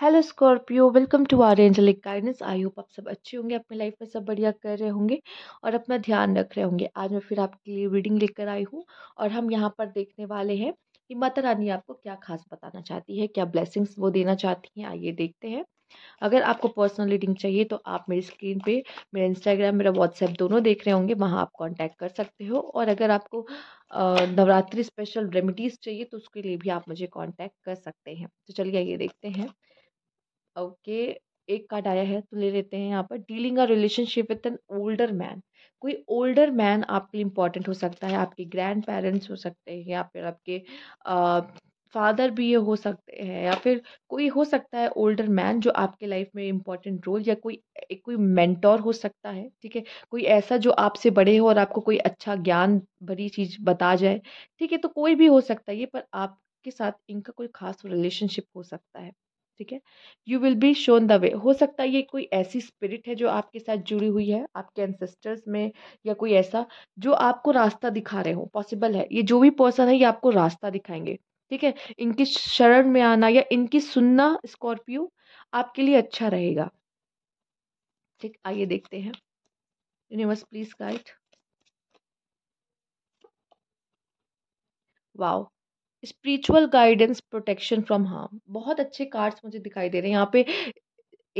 hello Scorpio welcome to our angelic guidance I hope आप सब अच्छे होंगे अपनी लाइफ में सब बढ़िया कर रहे होंगे और अपना ध्यान रख रहे होंगे आज मैं फिर आपके लिए रीडिंग लेकर आई हूँ और हम यहाँ पर देखने वाले हैं कि माता रानी आपको क्या खास बताना चाहती है क्या ब्लेसिंग्स वो देना चाहती हैं आइए देखते हैं अगर आपको पर्सनल रीडिंग चाहिए तो आप मेरी स्क्रीन पे मेरा इंस्टाग्राम मेरा व्हाट्सएप दोनों देख रहे होंगे वहाँ आप कांटेक्ट कर सकते हो और अगर आपको नवरात्रि स्पेशल रेमिडीज़ चाहिए तो उसके लिए भी आप मुझे कांटेक्ट कर सकते हैं तो चलिए आइए देखते हैं ओके एक कार्ड आया है तो ले लेते हैं यहाँ पर dealing a relationship with an older man कोई ओल्डर मैन आपके लिए इम्पॉर्टेंट हो सकता है आपके ग्रैंड पेरेंट्स हो सकते हैं या फिर आपके फादर भी ये हो सकते हैं या फिर कोई हो सकता है ओल्डर मैन जो आपके लाइफ में इम्पॉर्टेंट रोल या कोई एक कोई मेंटोर हो सकता है ठीक है कोई ऐसा जो आपसे बड़े हो और आपको कोई अच्छा ज्ञान भरी चीज़ बता जाए ठीक है तो कोई भी हो सकता है ये पर आपके साथ इनका कोई खास रिलेशनशिप हो सकता है ठीक है you will be shown the way हो सकता है ये कोई ऐसी स्पिरिट है जो आपके साथ जुड़ी हुई है आपके एंसेस्टर्स में या कोई ऐसा जो आपको रास्ता दिखा रहे हो पॉसिबल है ये जो भी पर्सन है ये आपको रास्ता दिखाएंगे ठीक है इनकी शरण में आना या इनकी सुनना स्कॉर्पियो आपके लिए अच्छा रहेगा ठीक आइए देखते हैं universe please guide wow spiritual guidance protection from harm बहुत अच्छे कार्ड्स मुझे दिखाई दे रहे हैं यहाँ पे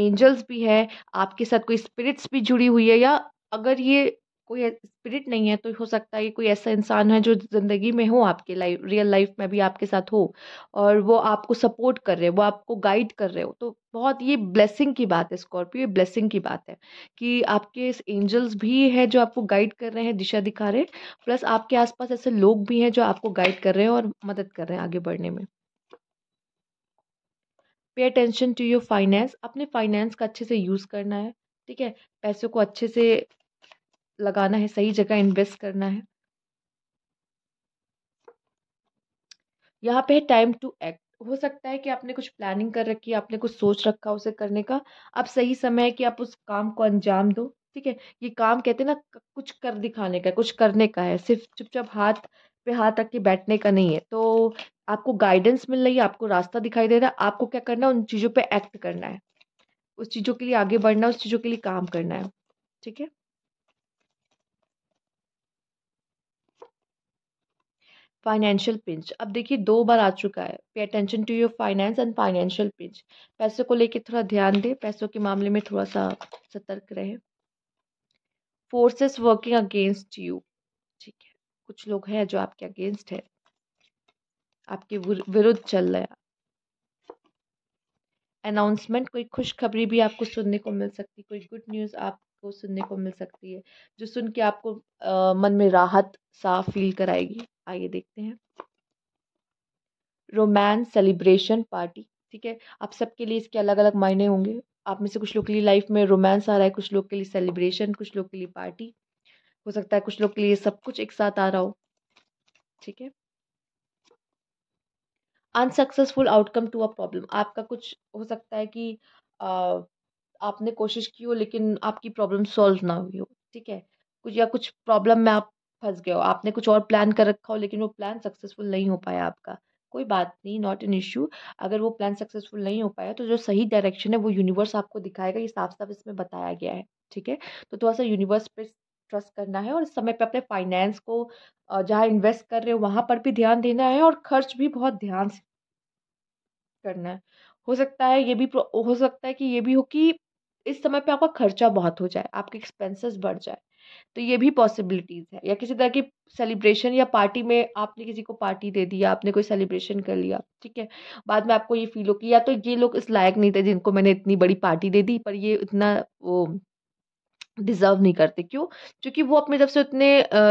एंजल्स भी है आपके साथ कोई स्पिरिट्स भी जुड़ी हुई है या अगर ये कोई स्पिरिट नहीं है तो हो सकता है कोई ऐसा इंसान है जो ज़िंदगी में हो आपके लाइफ रियल लाइफ में भी आपके साथ हो और वो आपको सपोर्ट कर रहे हो वो आपको गाइड कर रहे हो तो बहुत ये ब्लेसिंग की बात है स्कॉर्पियो ये ब्लेसिंग की बात है कि आपके एंजल्स भी है जो आपको गाइड कर रहे हैं दिशा दिखा रहे हैं प्लस आपके आसपास ऐसे लोग भी हैं जो आपको गाइड कर रहे हैं और मदद कर रहे हैं आगे बढ़ने में pay attention to your finance अपने फाइनेंस का अच्छे से यूज़ करना है ठीक है पैसों को अच्छे से लगाना है सही जगह इन्वेस्ट करना है यहाँ पे है टाइम टू एक्ट हो सकता है कि आपने कुछ प्लानिंग कर रखी है आपने कुछ सोच रखा उसे करने का अब सही समय है कि आप उस काम को अंजाम दो ठीक है ये काम कहते हैं ना कुछ कर दिखाने का कुछ करने का है सिर्फ चुपचाप हाथ पे हाथ रख के बैठने का नहीं है तो आपको गाइडेंस मिल रही है आपको रास्ता दिखाई दे रहा है आपको क्या करना है उन चीज़ों पर एक्ट करना है उस चीज़ों के लिए आगे बढ़ना है उस चीज़ों के लिए काम करना है ठीक है फाइनेंशियल पिंच अब देखिए दो बार आ चुका है pay attention to your finance and financial pinch पैसों को लेके थोड़ा ध्यान दें पैसों के मामले में थोड़ा सा सतर्क रहे फोर्सेस वर्किंग अगेंस्ट यू ठीक है कुछ लोग हैं जो आपके अगेंस्ट है आपके विरुद्ध चल रहा हैं अनाउंसमेंट कोई खुशखबरी भी आपको सुनने को मिल सकती है कोई गुड न्यूज़ आपको सुनने को मिल सकती है जो सुन के आपको आ, मन में राहत सा फील कराएगी आइए देखते हैं रोमांस सेलिब्रेशन पार्टी ठीक है आप सबके लिए इसके अलग अलग मायने होंगे आप में से कुछ लोग के लिए लाइफ में रोमांस आ रहा है कुछ लोग के लिए सेलिब्रेशन कुछ लोग के लिए पार्टी हो सकता है कुछ लोग के लिए सब कुछ एक साथ आ रहा हो ठीक है unsuccessful outcome to a problem आपका कुछ हो सकता है कि आ, आपने कोशिश की हो लेकिन आपकी प्रॉब्लम सॉल्व ना हुई हो ठीक है कुछ या कुछ प्रॉब्लम में आप फंस गए हो आपने कुछ और प्लान कर रखा हो लेकिन वो प्लान सक्सेसफुल नहीं हो पाया आपका कोई बात नहीं नॉट एन इश्यू अगर वो प्लान सक्सेसफुल नहीं हो पाया तो जो सही डायरेक्शन है वो यूनिवर्स आपको दिखाएगा ये साफ साफ इसमें बताया गया है ठीक है तो थोड़ा सा यूनिवर्स पे ट्रस्ट करना है और समय पे अपने फाइनेंस को जहाँ इन्वेस्ट कर रहे हो वहाँ पर भी ध्यान देना है और खर्च भी बहुत ध्यान से करना है हो सकता है ये भी हो सकता है कि ये भी हो कि इस समय पे आपका खर्चा बहुत हो जाए आपके एक्सपेंसेस बढ़ जाए तो ये भी पॉसिबिलिटीज़ है या किसी तरह की सेलिब्रेशन या पार्टी में आपने किसी को पार्टी दे दी या आपने कोई सेलिब्रेशन कर लिया ठीक है बाद में आपको ये फील हो कि या तो ये लोग इस लायक नहीं थे जिनको मैंने इतनी बड़ी पार्टी दे दी पर ये इतना वो डिजर्व नहीं करते क्यों क्योंकि वो अपने तरफ से उतने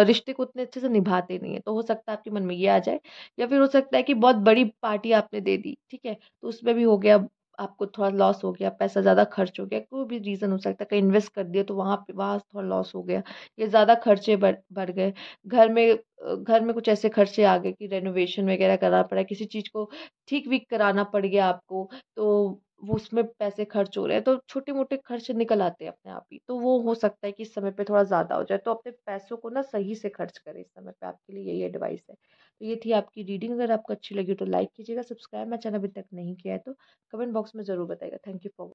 रिश्ते को उतने अच्छे से निभाते नहीं है तो हो सकता है आपके मन में ये आ जाए या फिर हो सकता है कि बहुत बड़ी पार्टी आपने दे दी ठीक है तो उसमें भी हो गया आपको थोड़ा लॉस हो गया पैसा ज़्यादा खर्च हो गया कोई भी रीज़न हो सकता है कहीं इन्वेस्ट कर दिया तो वहाँ पे वहाँ थोड़ा लॉस हो गया ये ज़्यादा खर्चे बढ़ बढ़ गए घर में घर में कुछ ऐसे खर्चे आ गए कि रेनोवेशन वगैरह करना पड़ा किसी चीज़ को ठीक वीक कराना पड़ गया आपको तो वो उसमें पैसे खर्च हो रहे हैं तो छोटे मोटे खर्च निकल आते हैं अपने आप ही तो वो हो सकता है कि इस समय पे थोड़ा ज़्यादा हो जाए तो अपने पैसों को ना सही से खर्च करें इस समय पे आपके लिए यही एडवाइस है तो ये थी आपकी रीडिंग अगर आपको अच्छी लगी तो लाइक कीजिएगा सब्सक्राइब मैं चैनल अभी तक नहीं किया है तो कमेंट बॉक्स में ज़रूर बताएगा थैंक यू फॉर